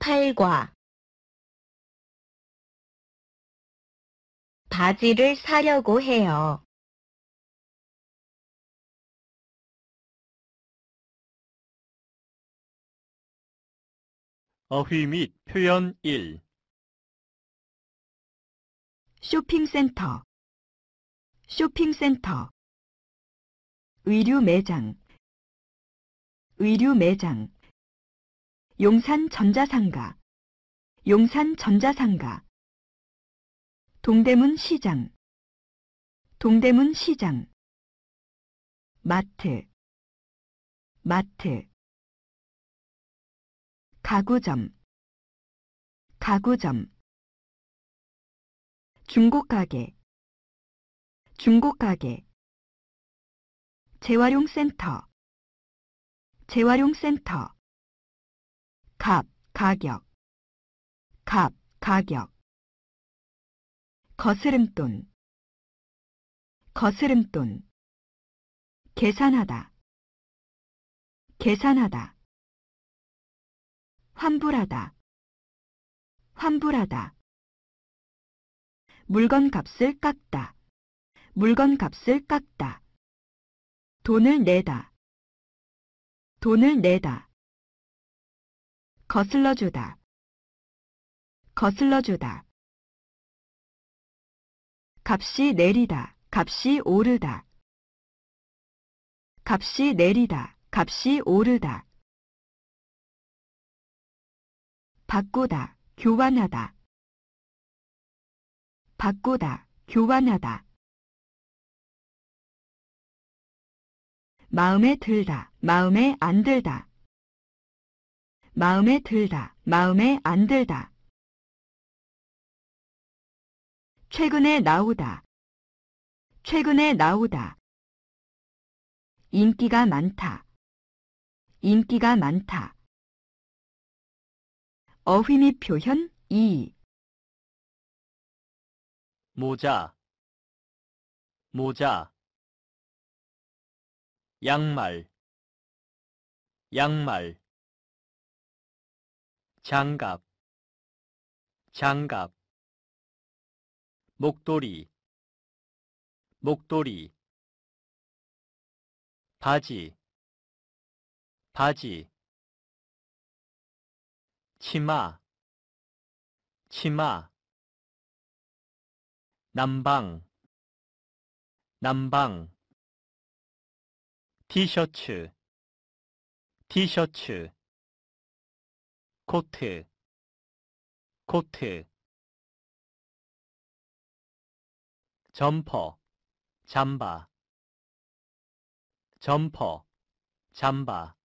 팔과 바지를 사려고 해요. 어휘 및 표현 1 쇼핑센터 쇼핑센터 의류 매장 의류 매장 용산 전자상가 용산 전자상가 동대문 시장 동대문 시장 마트 마트 가구점 가구점 중고 가게 중고 가게 재활용센터 재활용센터 값, 가격 값, 가격 거스름돈 거스름돈 계산하다 계산하다 환불하다 환불하다 물건 값을 깎다 물건 값을 깎다 돈을 내다 돈을 내다 거슬러 주다. 거슬러 주다. 값이 내리다. 값이 오르다. 값이 내리다. 값이 오르다. 바꾸다. 교환하다. 바꾸다. 교환하다. 마음에 들다. 마음에 안 들다. 마음에 들다, 마음에 안 들다. 최근에 나오다, 최근에 나오다. 인기가 많다, 인기가 많다. 어휘 및 표현 2. 모자, 모자. 양말, 양말. 장갑 장갑 목도리 목도리 바지 바지 치마 치마 남방 남방 티셔츠 티셔츠 코트 코트 점퍼 잠바 점퍼 잠바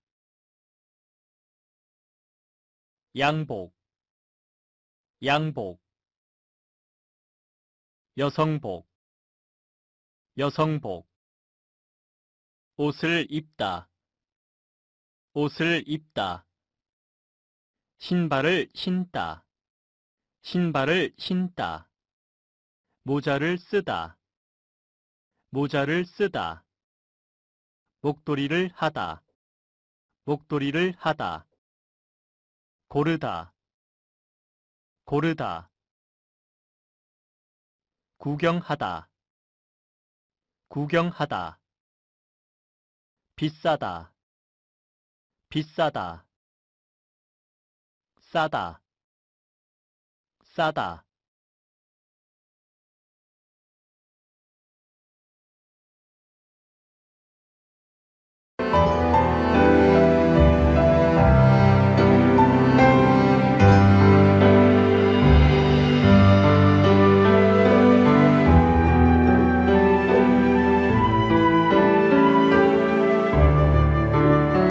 양복 양복 여성복 여성복 옷을 입다 옷을 입다 신발을 신다. 신발을 신다. 모자를 쓰다. 모자를 쓰다. 목도리를 하다. 목도리를 하다. 고르다. 고르다. 구경하다. 구경하다. 비싸다. 비싸다. 싸다 싸다